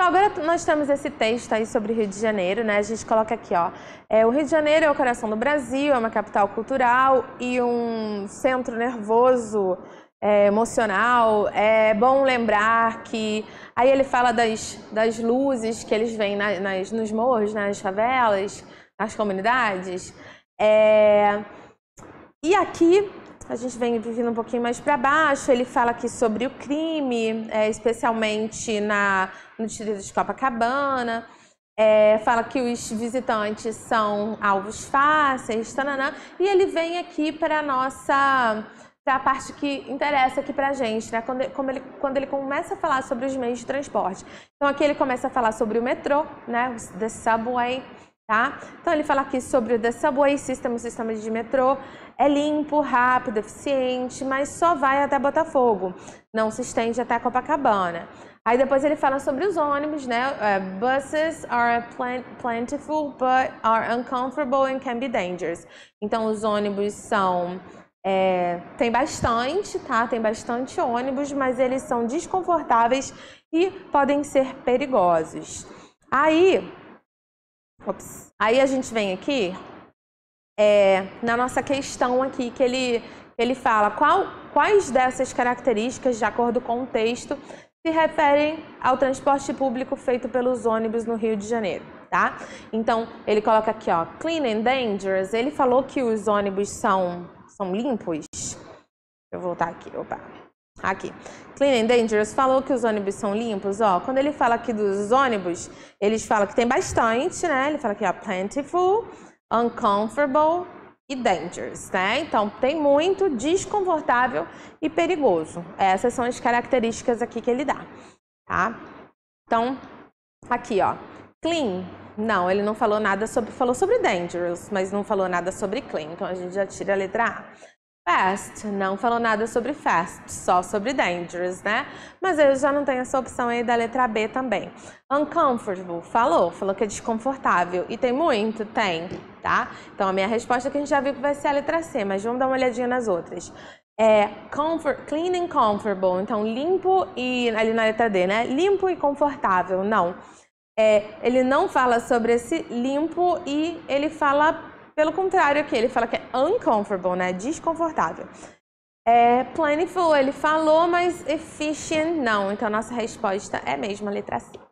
Então, agora nós temos esse texto aí sobre Rio de Janeiro, né? A gente coloca aqui, ó. É, o Rio de Janeiro é o coração do Brasil, é uma capital cultural e um centro nervoso, é, emocional. É bom lembrar que. Aí ele fala das, das luzes que eles veem nas, nos morros, né? nas favelas, nas comunidades. É... E aqui a gente vem vivendo um pouquinho mais para baixo. Ele fala aqui sobre o crime, é, especialmente na, no distrito de Copacabana. É, fala que os visitantes são alvos fáceis, tananã, e ele vem aqui para a nossa para a parte que interessa aqui para a gente, né? Quando, como ele, quando ele começa a falar sobre os meios de transporte. Então aqui ele começa a falar sobre o metrô, né? The subway, Tá? Então ele fala aqui sobre o The Subway System, o sistema de metrô, é limpo, rápido, eficiente, mas só vai até Botafogo, não se estende até Copacabana. Aí depois ele fala sobre os ônibus, né? É, buses are plentiful but are uncomfortable and can be dangerous. Então os ônibus são é, tem bastante, tá? Tem bastante ônibus, mas eles são desconfortáveis e podem ser perigosos. Aí Ops. Aí a gente vem aqui, é, na nossa questão aqui, que ele, ele fala qual, quais dessas características, de acordo com o texto, se referem ao transporte público feito pelos ônibus no Rio de Janeiro, tá? Então, ele coloca aqui, ó, clean and dangerous. Ele falou que os ônibus são, são limpos. Eu voltar aqui, opa. Aqui. Clean and Dangerous falou que os ônibus são limpos, ó. Quando ele fala aqui dos ônibus, eles falam que tem bastante, né? Ele fala aqui, ó, é plentiful, uncomfortable e dangerous, né? Então, tem muito, desconfortável e perigoso. Essas são as características aqui que ele dá, tá? Então, aqui, ó. Clean, não, ele não falou nada sobre, falou sobre dangerous, mas não falou nada sobre clean. Então, a gente já tira a letra A. Fast, não falou nada sobre fast, só sobre dangerous, né? Mas eu já não tenho essa opção aí da letra B também. Uncomfortable, falou, falou que é desconfortável. E tem muito? Tem, tá? Então a minha resposta é que a gente já viu que vai ser a letra C, mas vamos dar uma olhadinha nas outras. É comfort, clean and comfortable, então limpo e, ali na letra D, né? Limpo e confortável, não. É, ele não fala sobre esse limpo e ele fala pelo contrário, aqui ele fala que é uncomfortable, né? Desconfortável. É, plentiful, ele falou, mas efficient não. Então, nossa resposta é mesmo a letra C.